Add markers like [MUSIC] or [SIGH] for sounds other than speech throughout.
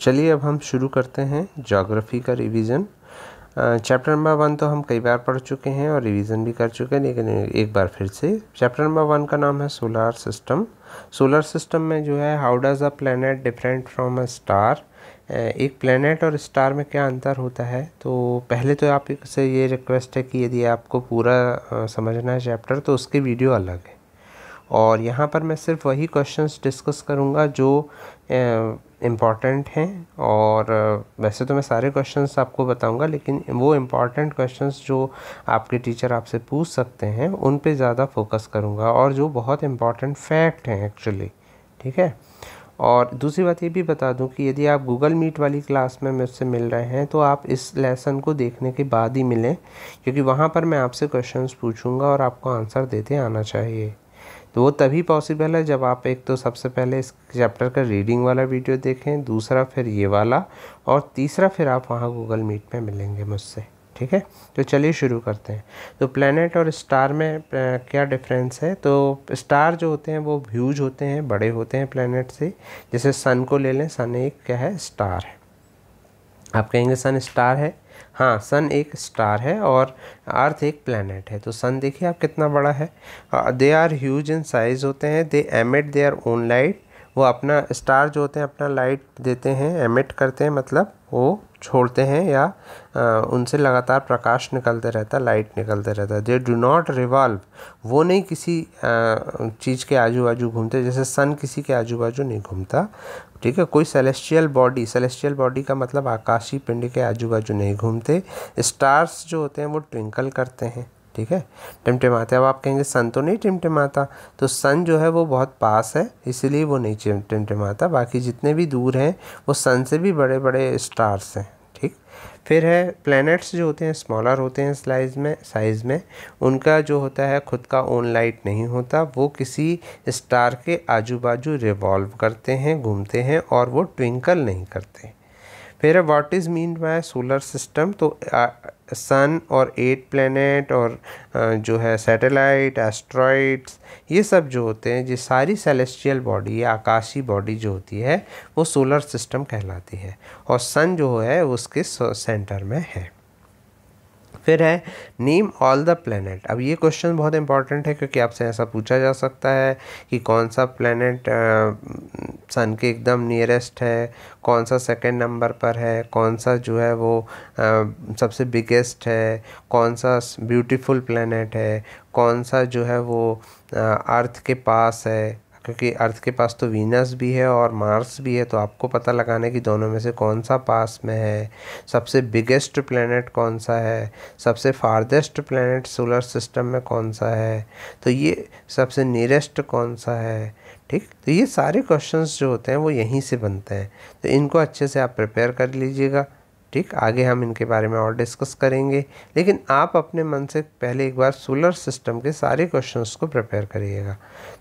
चलिए अब हम शुरू करते हैं जोग्राफ़ी का रिवीजन चैप्टर नंबर वन तो हम कई बार पढ़ चुके हैं और रिवीजन भी कर चुके हैं लेकिन एक बार फिर से चैप्टर नंबर वन का नाम है सोलार सिस्टम सोलर सिस्टम में जो है how does a planet different from a star एक प्लैनेट और स्टार में क्या अंतर होता है तो पहले तो आप से ये रिक्वेस्ट है कि यदि आपको पूरा समझना है चैप्टर तो उसकी वीडियो अलग है और यहाँ पर मैं सिर्फ वही क्वेश्चंस डिस्कस करूँगा जो इम्पॉर्टेंट हैं और वैसे तो मैं सारे क्वेश्चंस आपको बताऊंगा लेकिन वो इम्पॉर्टेंट क्वेश्चंस जो आपके टीचर आपसे पूछ सकते हैं उन पे ज़्यादा फोकस करूंगा और जो बहुत इम्पॉर्टेंट फैक्ट हैं एक्चुअली ठीक है और दूसरी बात ये भी बता दूं कि यदि आप गूगल मीट वाली क्लास में मुझसे मिल रहे हैं तो आप इस लेसन को देखने के बाद ही मिलें क्योंकि वहाँ पर मैं आपसे क्वेश्चंस पूछूंगा और आपको आंसर देते आना चाहिए तो वो तभी पॉसिबल है जब आप एक तो सबसे पहले इस चैप्टर का रीडिंग वाला वीडियो देखें दूसरा फिर ये वाला और तीसरा फिर आप वहाँ गूगल मीट में मिलेंगे मुझसे ठीक है तो चलिए शुरू करते हैं तो प्लैनेट और स्टार में क्या डिफरेंस है तो स्टार जो होते हैं वो व्यूज होते हैं बड़े होते हैं प्लानट से जैसे सन को ले लें सन एक क्या है स्टार है आप कहेंगे सन स्टार है हाँ सन एक स्टार है और अर्थ एक प्लानट है तो सन देखिए आप कितना बड़ा है they are huge in size होते हैं दे एमिट दे आर ओन लाइट वो अपना स्टार जो होते हैं अपना लाइट देते हैं एमिट करते हैं मतलब वो छोड़ते हैं या आ, उनसे लगातार प्रकाश निकलते रहता लाइट निकलते रहता है दे डू नॉट रिवॉल्व वो नहीं किसी चीज़ के आजू बाजू घूमते जैसे सन किसी के आजू बाजू नहीं घूमता ठीक है कोई सेलेस्टियल बॉडी सेलेस्टियल बॉडी का मतलब आकाशीय पिंड के आजू बाजू नहीं घूमते स्टार्स जो होते हैं वो ट्विंकल करते हैं ठीक है टिमटिमाते अब आप कहेंगे सन तो नहीं टिमटिमाता तो सन जो है वो बहुत पास है इसीलिए वो नहीं टिमटिमाता बाकी जितने भी दूर हैं वो सन से भी बड़े बड़े स्टार्स हैं ठीक फिर है प्लैनेट्स जो होते हैं स्मॉलर होते हैं स्लाइज में साइज़ में उनका जो होता है खुद का ओन लाइट नहीं होता वो किसी स्टार के आजू बाजू रिवॉल्व करते हैं घूमते हैं और वो ट्विंकल नहीं करते फिर what is mean by solar system तो सन और एट प्लेनेट और जो है सैटेलाइट एस्ट्रॉइड्स ये सब जो होते हैं ये सारी सेलेस्टियल बॉडी या आकाशीय बॉडी जो होती है वो सोलर सिस्टम कहलाती है और सन जो है उसके सेंटर में है फिर है नेम ऑल द प्लानट अब ये क्वेश्चन बहुत इंपॉर्टेंट है क्योंकि आपसे ऐसा पूछा जा सकता है कि कौन सा प्लानट सन के एकदम नियरेस्ट है कौन सा सेकंड नंबर पर है कौन सा जो है वो आ, सबसे बिगेस्ट है कौन सा ब्यूटीफुल प्लानट है कौन सा जो है वो अर्थ के पास है क्योंकि अर्थ के पास तो वीनस भी है और मार्स भी है तो आपको पता लगाने की कि दोनों में से कौन सा पास में है सबसे बिगेस्ट प्लानट कौन सा है सबसे फारदेस्ट प्लानट सोलर सिस्टम में कौन सा है तो ये सबसे नियरेस्ट कौन सा है ठीक तो ये सारे क्वेश्चंस जो होते हैं वो यहीं से बनते हैं तो इनको अच्छे से आप प्रिपेयर कर लीजिएगा ठीक आगे हम इनके बारे में और डिस्कस करेंगे लेकिन आप अपने मन से पहले एक बार सोलर सिस्टम के सारे क्वेश्चंस को प्रिपेयर करिएगा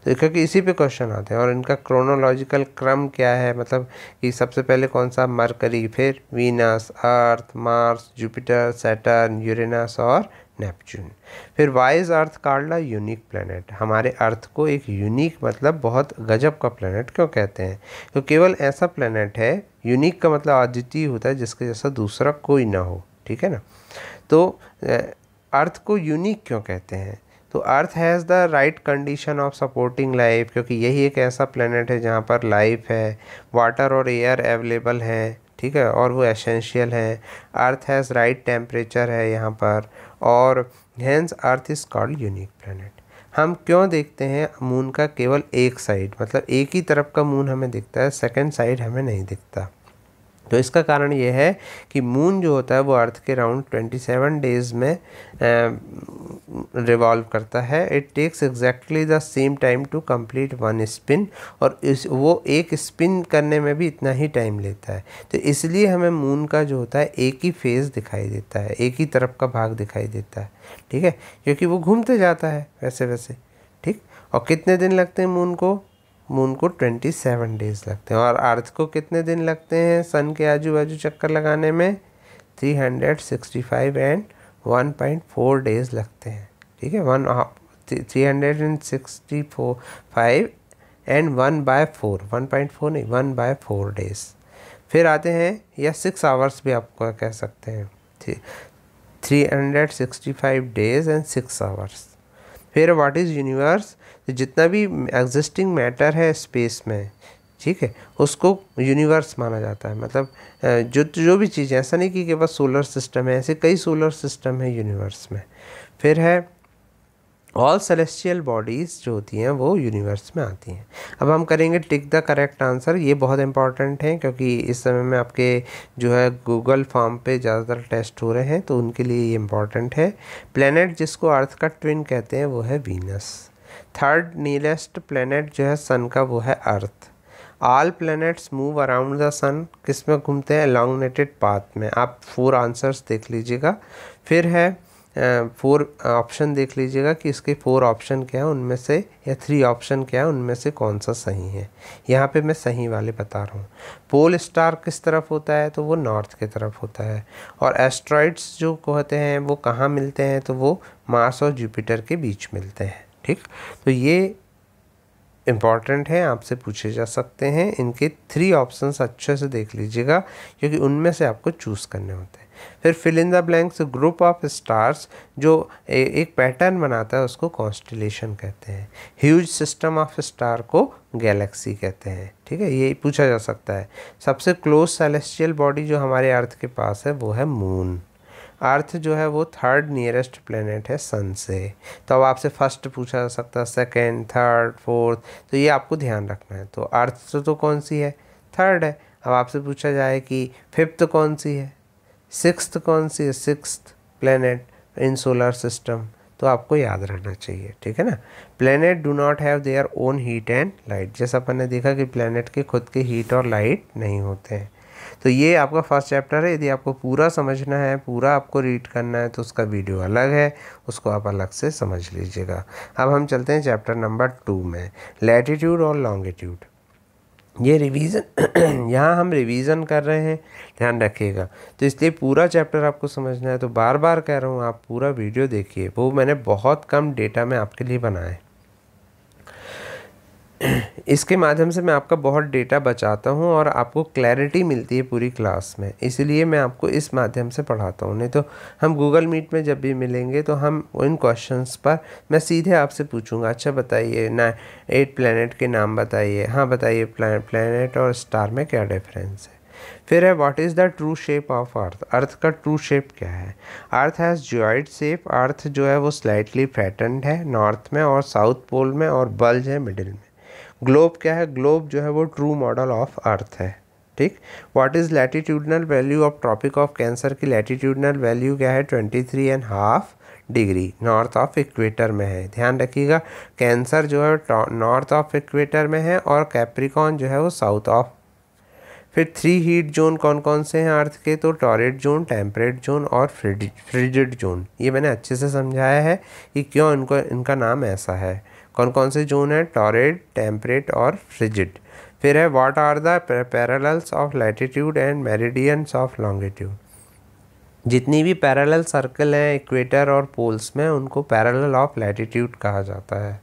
तो क्योंकि इसी पे क्वेश्चन आते हैं और इनका क्रोनोलॉजिकल क्रम क्या है मतलब कि सबसे पहले कौन सा मरकरी फिर Venus Earth Mars Jupiter Saturn Uranus और नेपच्यून फिर why's Earth called a unique planet हमारे अर्थ को एक यूनिक मतलब बहुत गजब का प्लानट क्यों कहते हैं तो केवल ऐसा प्लानट है यूनिक का मतलब अद्वितीय होता है जिसके जैसा दूसरा कोई ना हो ठीक है ना तो अर्थ को यूनिक क्यों कहते हैं तो Earth has the right condition of supporting life क्योंकि यही एक ऐसा प्लानट है जहाँ पर लाइफ है वाटर और एयर अवेलेबल है ठीक है और वो एसेंशियल है अर्थ हैज़ राइट टेम्परेचर है यहाँ पर और hence Earth is called unique planet हम क्यों देखते हैं मून का केवल एक साइड मतलब एक ही तरफ का मून हमें दिखता है सेकंड साइड हमें नहीं दिखता तो इसका कारण यह है कि मून जो होता है वो अर्थ के राउंड 27 डेज में रिवॉल्व करता है it takes exactly the same time to complete one spin और इस वो एक स्पिन करने में भी इतना ही टाइम लेता है तो इसलिए हमें मून का जो होता है एक ही फेज़ दिखाई देता है एक ही तरफ का भाग दिखाई देता है ठीक है क्योंकि वो घूमते जाता है वैसे वैसे ठीक और कितने दिन लगते हैं मून को मून को ट्वेंटी सेवन डेज लगते हैं और अर्थ को कितने दिन लगते हैं सन के आजू बाजू चक्कर लगाने में three hundred sixty five and one point four days लगते हैं ठीक है one three hundred and sixty four five and one by four one point four नहीं वन बाय फोर डेज फिर आते हैं या सिक्स आवर्स भी आपको कह सकते हैं three hundred sixty five days and six hours फिर व्हाट इज़ यूनिवर्स जितना भी एग्जिस्टिंग मैटर है स्पेस में ठीक है उसको यूनिवर्स माना जाता है मतलब जो जो भी चीज़ ऐसा नहीं कि केवल सोलर सिस्टम है ऐसे कई सोलर सिस्टम है यूनिवर्स में फिर है ऑल सेलेस्टियल बॉडीज़ जो होती हैं वो यूनिवर्स में आती हैं अब हम करेंगे टिक द करेक्ट आंसर ये बहुत इंपॉर्टेंट है क्योंकि इस समय में आपके जो है गूगल फॉर्म पे ज़्यादातर टेस्ट हो रहे हैं तो उनके लिए ये इम्पॉर्टेंट है प्लेनेट जिसको अर्थ का ट्विन कहते हैं वो है वीनस थर्ड नीरेस्ट प्लेनेट जो है सन का वो है Earth all planets move around the sun किस में घूमते हैं एलोंगनेटेड पाथ में आप फोर आंसर्स देख लीजिएगा फिर है फोर ऑप्शन देख लीजिएगा कि इसके फोर ऑप्शन क्या है उनमें से या थ्री ऑप्शन क्या है उनमें से कौन सा सही है यहाँ पे मैं सही वाले बता रहा हूँ पोल स्टार किस तरफ होता है तो वो नॉर्थ की तरफ होता है और एस्ट्रॉइड्स जो कहते हैं वो कहाँ मिलते हैं तो वो मार्स और जुपिटर के बीच मिलते हैं ठीक तो ये इम्पॉर्टेंट है आपसे पूछे जा सकते हैं इनके थ्री ऑप्शंस अच्छे से देख लीजिएगा क्योंकि उनमें से आपको चूज़ करने होते हैं फिर fill in the blanks group of stars जो ए, एक पैटर्न बनाता है उसको कॉन्स्टिलेशन कहते हैं ह्यूज सिस्टम ऑफ स्टार को गैलेक्सी कहते हैं ठीक है ये पूछा जा सकता है सबसे क्लोज सेलेस्टियल बॉडी जो हमारे अर्थ के पास है वो है मून अर्थ जो है वो थर्ड नियरेस्ट प्लेनेट है सन से तो अब आपसे फर्स्ट पूछा जा सकता है सेकेंड थर्ड फोर्थ तो ये आपको ध्यान रखना है तो अर्थ तो, तो कौन सी है थर्ड है अब आपसे पूछा जाए कि फिफ्थ कौन सी है सिक्स्थ कौन सी है sixth planet in solar system तो आपको याद रहना चाहिए ठीक है ना planet do not have their own heat and light जैसा अपन ने देखा कि प्लैनेट के खुद के हीट और लाइट नहीं होते हैं तो ये आपका फर्स्ट चैप्टर है यदि आपको पूरा समझना है पूरा आपको रीड करना है तो उसका वीडियो अलग है उसको आप अलग से समझ लीजिएगा अब हम चलते हैं चैप्टर नंबर टू में लैटिट्यूड और लॉन्गिट्यूड ये रिवीजन [CLEARS THROAT] यहाँ हम रिवीजन कर रहे हैं ध्यान रखिएगा तो इसलिए पूरा चैप्टर आपको समझना है तो बार बार कह रहा हूँ आप पूरा वीडियो देखिए वो मैंने बहुत कम डेटा में आपके लिए बनाया है [CLEARS THROAT] इसके माध्यम से मैं आपका बहुत डेटा बचाता हूँ और आपको क्लैरिटी मिलती है पूरी क्लास में इसलिए मैं आपको इस माध्यम से पढ़ाता हूँ नहीं तो हम गूगल मीट में जब भी मिलेंगे तो हम इन क्वेश्चंस पर मैं सीधे आपसे पूछूंगा अच्छा बताइए ना एट प्लानट के नाम बताइए हाँ बताइए प्लानट और स्टार में क्या डिफरेंस है फिर है what is the true shape of Earth Earth का ट्रू शेप क्या है अर्थ हैज़ ज्वाइड शेप अर्थ जो है वो स्लाइटली फैटनड है नॉर्थ में और साउथ पोल में और बल्ज है मिडिल में ग्लोब क्या है ग्लोब जो है वो ट्रू मॉडल ऑफ अर्थ है ठीक what is latitudinal value of Tropic of Cancer की लैटिट्यूडनल वैल्यू क्या है twenty three and half degree north of equator में है ध्यान रखिएगा कैंसर जो है नॉर्थ ऑफ इक्वेटर में है और कैप्रिकॉन जो है वो साउथ ऑफ फिर थ्री हीट जोन कौन कौन से हैं अर्थ के तो टॉरेट जोन टेम्परेट जोन और फ्रिज फ्रिजिड जोन ये मैंने अच्छे से समझाया है कि क्यों इनको इनका नाम ऐसा है कौन कौन से जोन है टॉरेड टेम्परेट और फ्रिजिड फिर है what are the parallels of latitude and meridians of longitude जितनी भी पैरेलल सर्कल हैं इक्वेटर और पोल्स में उनको पैरेलल ऑफ लैटिट्यूड कहा जाता है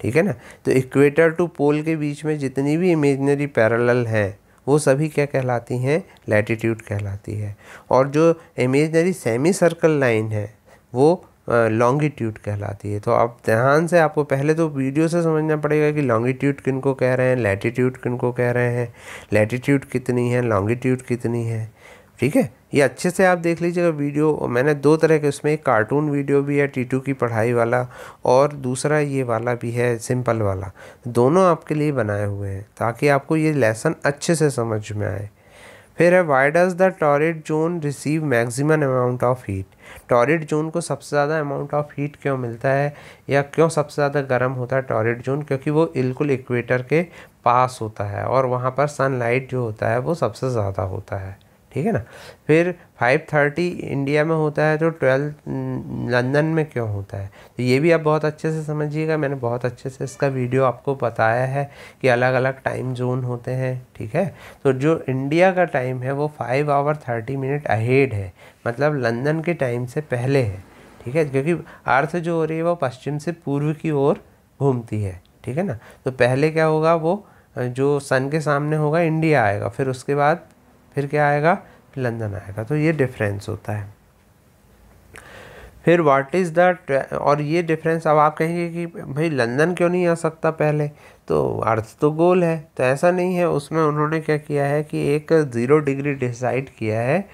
ठीक है ना तो इक्वेटर टू पोल के बीच में जितनी भी इमेजनरी पैरेलल हैं वो सभी क्या कहलाती हैं लैटिट्यूड कहलाती है और जो इमेजनरी सेमी सर्कल लाइन है वो लॉन्गिट्यूड कहलाती है तो आप ध्यान से आपको पहले तो वीडियो से समझना पड़ेगा कि लॉन्गिट्यूड किन को कह रहे हैं लैटिट्यूड किन को कह रहे हैं लैटिट्यूड कितनी है लॉन्गिट्यूड कितनी है ठीक है ये अच्छे से आप देख लीजिएगा वीडियो मैंने दो तरह के उसमें एक कार्टून वीडियो भी है टू की पढ़ाई वाला और दूसरा ये वाला भी है सिंपल वाला दोनों आपके लिए बनाए हुए हैं ताकि आपको ये लेसन अच्छे से समझ में आए फिर है why does the torrid zone receive maximum amount of heat torrid zone को सबसे ज़्यादा अमाउंट ऑफ हीट क्यों मिलता है या क्यों सबसे ज़्यादा गर्म होता है टॉरिड जोन क्योंकि वो बिल्कुल इक्वेटर के पास होता है और वहाँ पर सनलाइट जो होता है वो सबसे ज़्यादा होता है ठीक है ना फिर 5:30 इंडिया में होता है तो 12 लंदन में क्यों होता है तो ये भी आप बहुत अच्छे से समझिएगा मैंने बहुत अच्छे से इसका वीडियो आपको बताया है कि अलग अलग टाइम जोन होते हैं ठीक है तो जो इंडिया का टाइम है वो five hour thirty minute ahead है मतलब लंदन के टाइम से पहले है ठीक है क्योंकि अर्थ जो हो रही है वो पश्चिम से पूर्व की ओर घूमती है ठीक है ना तो पहले क्या होगा वो जो सन के सामने होगा इंडिया आएगा फिर उसके बाद फिर क्या आएगा फिर लंदन आएगा तो ये डिफरेंस होता है फिर व्हाट इज़ द और ये डिफरेंस अब आप कहेंगे कि भाई लंदन क्यों नहीं आ सकता पहले तो अर्थ तो गोल है तो ऐसा नहीं है उसमें उन्होंने क्या किया है कि एक ज़ीरो डिग्री डिसाइड किया है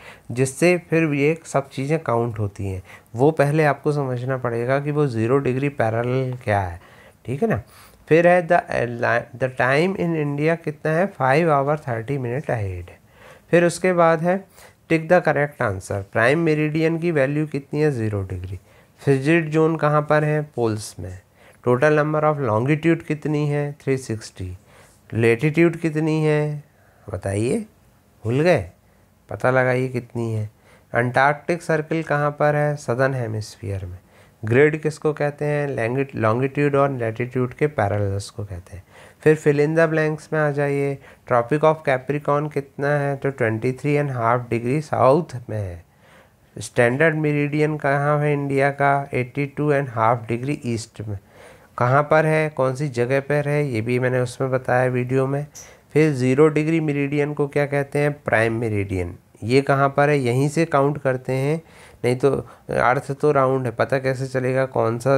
जिससे फिर ये सब चीज़ें काउंट होती हैं वो पहले आपको समझना पड़ेगा कि वो ज़ीरो डिग्री पैरल क्या है ठीक है ना फिर है the the time in India कितना है five hour thirty minute ahead फिर उसके बाद है tick the correct answer prime meridian की वैल्यू कितनी है ज़ीरो डिग्री फिजिट जोन कहाँ पर है पोल्स में टोटल नंबर ऑफ लॉन्गिट्यूड कितनी है थ्री सिक्सटी लेटीट्यूड कितनी है बताइए भूल गए पता लगाइए कितनी है अंटार्कटिक सर्किल कहाँ पर है सदर्न हेमिस्फीयर में ग्रेड किसको कहते हैं लैंगिट लॉन्गिट्यूड और लेटीट्यूड के पैरल्स को कहते हैं फिर फिलिंदा ब्लैंक्स में आ जाइए ट्रॉपिक ऑफ कैप्रिकॉन कितना है तो twenty three and half degree south में है स्टैंडर्ड मेरिडियन कहाँ है इंडिया का eighty two and half degree east में कहाँ पर है कौन सी जगह पर है ये भी मैंने उसमें बताया वीडियो में फिर ज़ीरो डिग्री मेरिडियन को क्या कहते हैं प्राइम मेरिडियन ये कहाँ पर है यहीं से काउंट करते हैं नहीं तो अर्थ तो राउंड है पता कैसे चलेगा कौन सा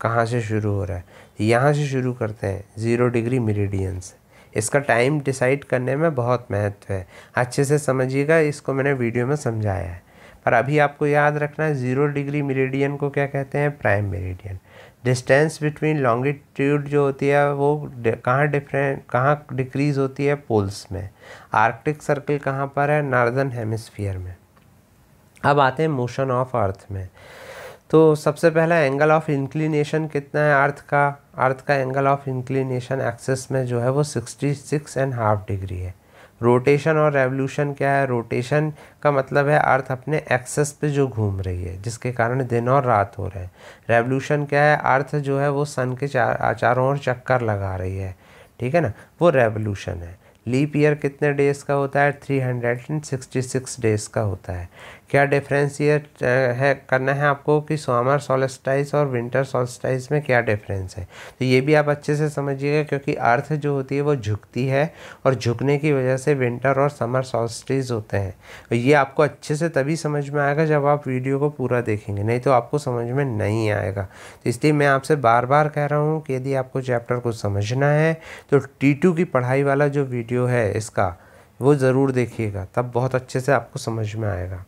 कहाँ से शुरू हो रहा है यहाँ से शुरू करते हैं ज़ीरो डिग्री मेरिडियन से इसका टाइम डिसाइड करने में बहुत महत्व है अच्छे से समझिएगा इसको मैंने वीडियो में समझाया है पर अभी आपको याद रखना है ज़ीरो डिग्री मेरिडियन को क्या कहते हैं prime meridian distance between longitude जो होती है वो कहाँ डिफरेंट कहाँ डिक्रीज़ होती है पोल्स में आर्कटिक सर्कल कहाँ पर है नॉर्दर्न हेमिसफियर में अब आते हैं मोशन ऑफ अर्थ में तो सबसे पहला एंगल ऑफ इंक्लिनेशन कितना है अर्थ का अर्थ का एंगल ऑफ इंक्लिनेशन एक्सेस में जो है वो sixty six and half degree है रोटेशन और रेवोल्यूशन क्या है रोटेशन का मतलब है अर्थ अपने एक्सेस पे जो घूम रही है जिसके कारण दिन और रात हो रहे हैं रेवोल्यूशन क्या है अर्थ जो है वो सन के चार चारों ओर चक्कर लगा रही है ठीक है ना वो रेवोल्यूशन है लीप ईयर कितने डेज़ का होता है three hundred and sixty six days का होता है क्या डिफरेंस ये है करना है आपको कि समर सोलस्टाइज और विंटर सोलस्टाइज में क्या डिफरेंस है तो ये भी आप अच्छे से समझिएगा क्योंकि अर्थ जो होती है वो झुकती है और झुकने की वजह से विंटर और समर सोलस्टाइज होते हैं और ये आपको अच्छे से तभी समझ में आएगा जब आप वीडियो को पूरा देखेंगे नहीं तो आपको समझ में नहीं आएगा तो इसलिए मैं आपसे बार बार कह रहा हूँ कि यदि आपको चैप्टर को समझना है तो टी की पढ़ाई वाला जो वीडियो है इसका वो ज़रूर देखिएगा तब बहुत अच्छे से आपको समझ में आएगा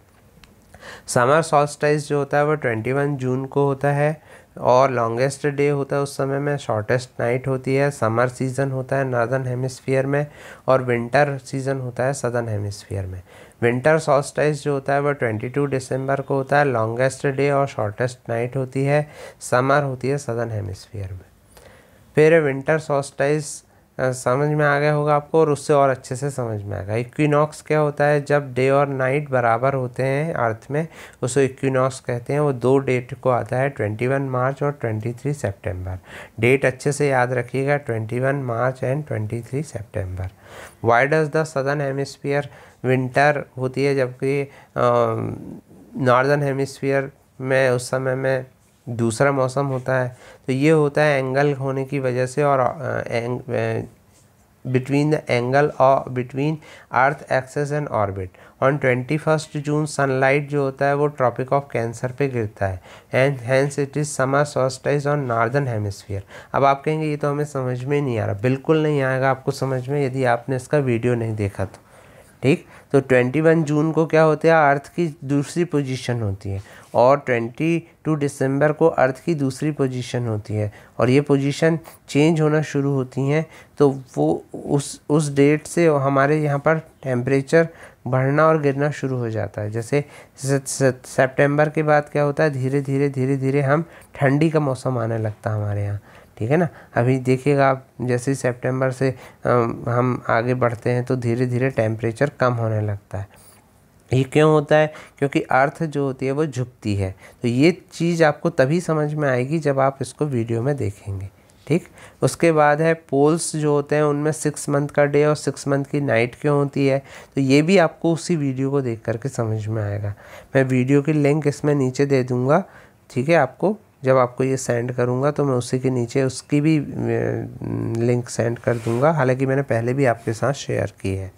समर सॉल्स्टाइज जो होता है वो ट्वेंटी वन जून को होता है और लॉन्गेस्ट डे होता है उस समय में शॉर्टेस्ट नाइट होती है समर सीज़न होता है नॉर्दर्न हेमिस्फीयर में और विंटर सीज़न होता है सदर्न हेमिस्फीयर में विंटर सॉल्स्टाइज जो होता है वो ट्वेंटी टू दिसंबर को होता है लॉन्गेस्ट डे और शॉर्टेस्ट नाइट होती है समर होती है सदर्न हेमिस्फीयर में फिर विंटर सॉल्स्टाइज समझ में आ गया होगा आपको और उससे और अच्छे से समझ में आएगा इक्विनॉक्स क्या होता है जब डे और नाइट बराबर होते हैं अर्थ में उसे इक्विनॉक्स कहते हैं वो दो डेट को आता है ट्वेंटी वन मार्च और ट्वेंटी थ्री सेप्टेम्बर डेट अच्छे से याद रखिएगा twenty one March and twenty three September why does the southern hemisphere winter होती है जबकि नॉर्दर्न हेमिस्फीयर में उस समय में दूसरा मौसम होता है तो ये होता है एंगल होने की वजह से और बिटवीन द एंगल और between earth axis and orbit on twenty first June sunlight जो होता है वो ट्रॉपिक ऑफ कैंसर पे गिरता है and hence it is summer solstice on northern hemisphere अब आप कहेंगे ये तो हमें समझ में नहीं आ रहा बिल्कुल नहीं आएगा आपको समझ में यदि आपने इसका वीडियो नहीं देखा तो ठीक तो 21 जून को क्या होता है अर्थ की दूसरी पोजीशन होती है और 22 दिसंबर को अर्थ की दूसरी पोजीशन होती है और ये पोजीशन चेंज होना शुरू होती हैं तो वो उस उस डेट से हमारे यहाँ पर टेम्परेचर बढ़ना और गिरना शुरू हो जाता है जैसे सितंबर के बाद क्या होता है धीरे धीरे धीरे धीरे हम ठंडी का मौसम आने लगता है हमारे यहाँ ठीक है ना अभी देखिएगा आप जैसे सितंबर से हम आगे बढ़ते हैं तो धीरे धीरे टेम्परेचर कम होने लगता है ये क्यों होता है क्योंकि अर्थ जो होती है वो झुकती है तो ये चीज़ आपको तभी समझ में आएगी जब आप इसको वीडियो में देखेंगे ठीक उसके बाद है पोल्स जो होते हैं उनमें सिक्स मंथ का डे और सिक्स मंथ की नाइट क्यों होती है तो ये भी आपको उसी वीडियो को देख करके समझ में आएगा मैं वीडियो की लिंक इसमें नीचे दे दूँगा ठीक है आपको जब आपको ये सेंड करूँगा तो मैं उसी के नीचे उसकी भी लिंक सेंड कर दूँगा हालांकि मैंने पहले भी आपके साथ शेयर की है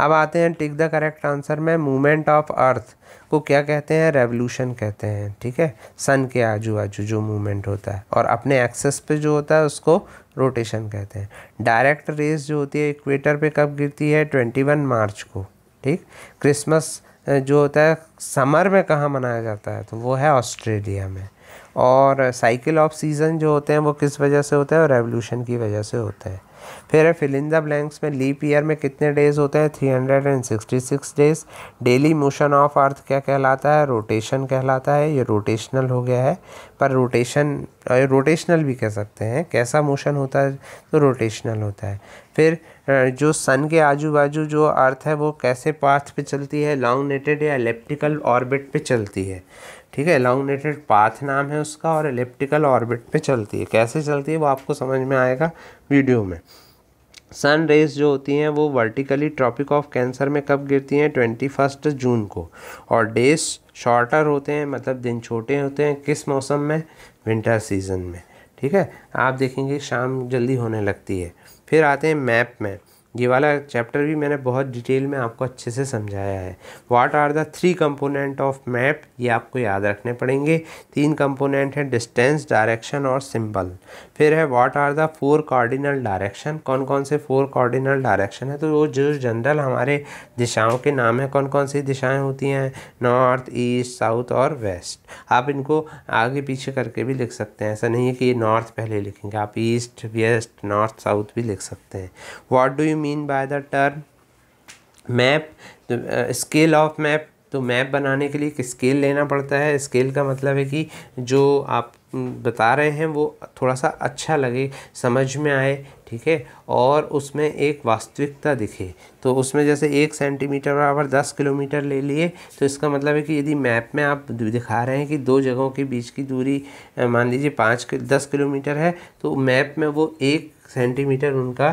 अब आते हैं टिक द करेक्ट आंसर में मूवमेंट ऑफ अर्थ को क्या कहते हैं रेवोल्यूशन कहते हैं ठीक है सन के आजू बाजू जो मूवमेंट होता है और अपने एक्सेस पे जो होता है उसको रोटेशन कहते हैं डायरेक्ट रेस जो होती है इक्वेटर पे कब गिरती है ट्वेंटी वन मार्च को ठीक क्रिसमस जो होता है समर में कहाँ मनाया जाता है तो वो है ऑस्ट्रेलिया में और साइकिल ऑफ सीज़न जो होते हैं वो किस वजह से होता है और रेवोल्यूशन की वजह से होता है फिर है फिल इन द ब्लैंक्स में लीप ईयर में कितने डेज़ होते हैं three hundred and sixty six days daily motion of earth क्या कहलाता है रोटेशन कहलाता है ये रोटेशनल हो गया है पर रोटेशन रोटेशनल भी कह सकते हैं कैसा मोशन होता है तो रोटेशनल होता है फिर जो सन के आजू बाजू जो अर्थ है वो कैसे पाथ पे चलती है नेटेड या एलिप्टिकल ऑर्बिट पे चलती है ठीक है नेटेड पाथ नाम है उसका और एलिप्टिकल ऑर्बिट पे चलती है कैसे चलती है वो आपको समझ में आएगा वीडियो में सन रेज जो होती हैं वो वर्टिकली ट्रॉपिक ऑफ कैंसर में कब गिरती हैं ट्वेंटी फर्स्ट जून को और डेज शॉर्टर होते हैं मतलब दिन छोटे होते हैं किस मौसम में विंटर सीजन में ठीक है आप देखेंगे शाम जल्दी होने लगती है फिर आते हैं मैप में ये वाला चैप्टर भी मैंने बहुत डिटेल में आपको अच्छे से समझाया है what are the three component of map ये आपको याद रखने पड़ेंगे तीन कंपोनेंट हैं डिस्टेंस डायरेक्शन और सिंबल फिर है what are the four cardinal direction कौन कौन से फोर कॉर्डिनल डायरेक्शन है तो वो जो जनरल हमारे दिशाओं के नाम है कौन कौन सी दिशाएँ होती हैं नॉर्थ ईस्ट साउथ और वेस्ट आप इनको आगे पीछे करके भी लिख सकते हैं ऐसा नहीं है कि ये नॉर्थ पहले लिखेंगे आप ईस्ट वेस्ट नॉर्थ साउथ भी लिख सकते हैं what do you you mean by the term map scale of map तो मैप uh, तो बनाने के लिए एक स्केल लेना पड़ता है स्केल का मतलब है कि जो आप mm, बता रहे हैं वो थोड़ा सा अच्छा लगे समझ में आए ठीक है और उसमें एक वास्तविकता दिखे तो उसमें जैसे एक सेंटीमीटर बराबर दस किलोमीटर ले लिए तो इसका मतलब है कि यदि मैप में आप दिखा रहे हैं कि दो जगहों के बीच की दूरी मान लीजिए पाँच दस किलोमीटर है तो मैप में वो एक सेंटीमीटर उनका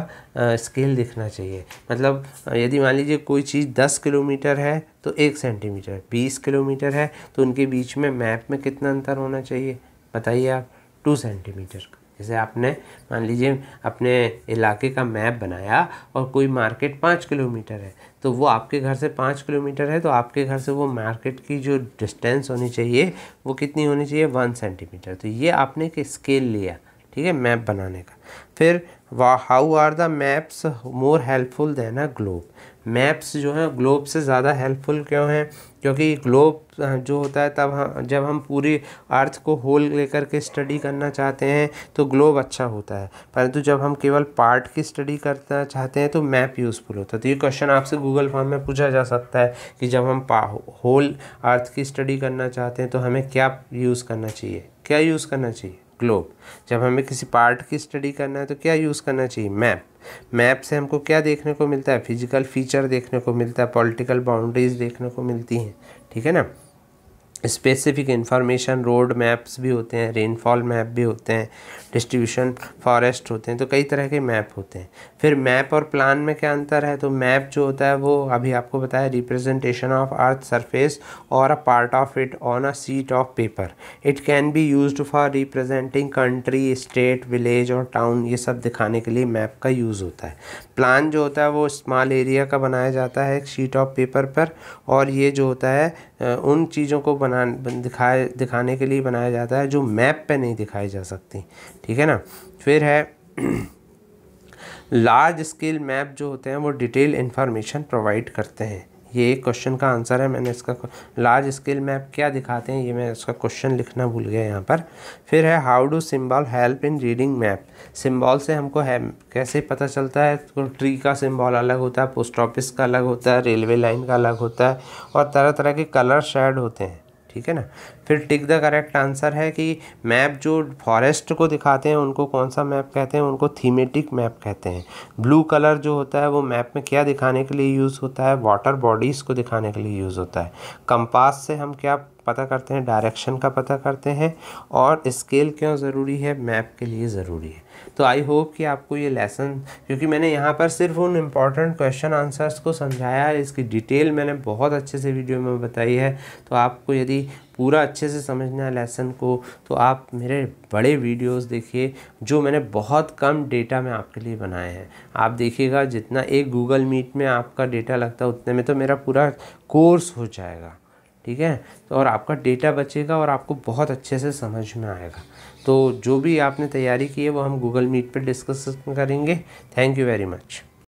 स्केल दिखना चाहिए मतलब यदि मान लीजिए कोई चीज़ दस किलोमीटर है तो एक सेंटीमीटर बीस किलोमीटर है तो उनके बीच में मैप में कितना अंतर होना चाहिए बताइए आप टू सेंटीमीटर का जैसे आपने मान लीजिए अपने इलाके का मैप बनाया और कोई मार्केट पाँच किलोमीटर है तो वो आपके घर से पाँच किलोमीटर है तो आपके घर से वो मार्केट की जो डिस्टेंस होनी चाहिए वो कितनी होनी चाहिए वन सेंटीमीटर तो ये आपने एक स्केल लिया ठीक है मैप बनाने का फिर how are the maps more helpful than a globe maps जो हैं ग्लोब से ज़्यादा हेल्पफुल क्यों हैं क्योंकि ग्लोब जो होता है तब हम जब हम पूरी अर्थ को होल लेकर के स्टडी करना चाहते हैं तो ग्लोब अच्छा होता है परंतु जब हम केवल पार्ट की स्टडी करना चाहते हैं तो मैप यूज़फुल होता है तो ये क्वेश्चन आपसे गूगल फॉर्म में पूछा जा सकता है कि जब हम होल अर्थ की स्टडी करना चाहते हैं तो हमें क्या यूज़ करना चाहिए क्या यूज़ करना चाहिए ग्लोब जब हमें किसी पार्ट की स्टडी करना है तो क्या यूज़ करना चाहिए मैप मैप से हमको क्या देखने को मिलता है फिजिकल फीचर देखने को मिलता है पॉलिटिकल बाउंड्रीज देखने को मिलती हैं ठीक है ना स्पेसिफिक इंफॉर्मेशन रोड मैप्स भी होते हैं रेनफॉल मैप भी होते हैं डिस्ट्रीब्यूशन फॉरेस्ट होते हैं तो कई तरह के मैप होते हैं फिर मैप और प्लान में क्या अंतर है तो मैप जो होता है वो अभी आपको बताया रिप्रेजेंटेशन ऑफ अर्थ सरफेस और a part of it on a sheet of paper it can be use for representing country state village और टाउन ये सब दिखाने के लिए मैप का यूज़ होता है प्लान जो होता है वो स्मॉल एरिया का बनाया जाता है एक शीट ऑफ पेपर पर और ये जो होता है उन चीज़ों को बना बना दिखाए दिखाने के लिए बनाया जाता है जो मैप पे नहीं दिखाई जा सकती ठीक है ना फिर है लार्ज स्केल मैप जो होते हैं वो डिटेल इन्फॉर्मेशन प्रोवाइड करते हैं ये एक क्वेश्चन का आंसर है मैंने इसका लार्ज स्केल मैप क्या दिखाते हैं ये मैं इसका क्वेश्चन लिखना भूल गया यहाँ पर फिर है how do symbol help in reading map symbol से हमको है कैसे पता चलता है तो ट्री का सिम्बॉल अलग होता है पोस्ट ऑफिस का अलग होता है रेलवे लाइन का अलग होता है और तरह तरह के कलर शेड होते हैं ठीक है ना फिर टिक द करेक्ट आंसर है कि मैप जो फॉरेस्ट को दिखाते हैं उनको कौन सा मैप कहते हैं उनको थीमेटिक मैप कहते हैं ब्लू कलर जो होता है वो मैप में क्या दिखाने के लिए यूज़ होता है वाटर बॉडीज़ को दिखाने के लिए यूज़ होता है कंपास से हम क्या पता करते हैं डायरेक्शन का पता करते हैं और स्केल क्यों ज़रूरी है मैप के लिए ज़रूरी है तो आई होप कि आपको ये लेसन क्योंकि मैंने यहाँ पर सिर्फ उन इम्पॉर्टेंट क्वेश्चन आंसर्स को समझाया है इसकी डिटेल मैंने बहुत अच्छे से वीडियो में बताई है तो आपको यदि पूरा अच्छे से समझना है लेसन को तो आप मेरे बड़े वीडियोस देखिए जो मैंने बहुत कम डेटा में आपके लिए बनाए हैं आप देखिएगा जितना एक गूगल मीट में आपका डेटा लगता है उतने में तो मेरा पूरा कोर्स हो जाएगा ठीक है तो और आपका डेटा बचेगा और आपको बहुत अच्छे से समझ में आएगा तो जो भी आपने तैयारी की है वो हम गूगल मीट पर डिस्कस करेंगे थैंक यू वेरी मच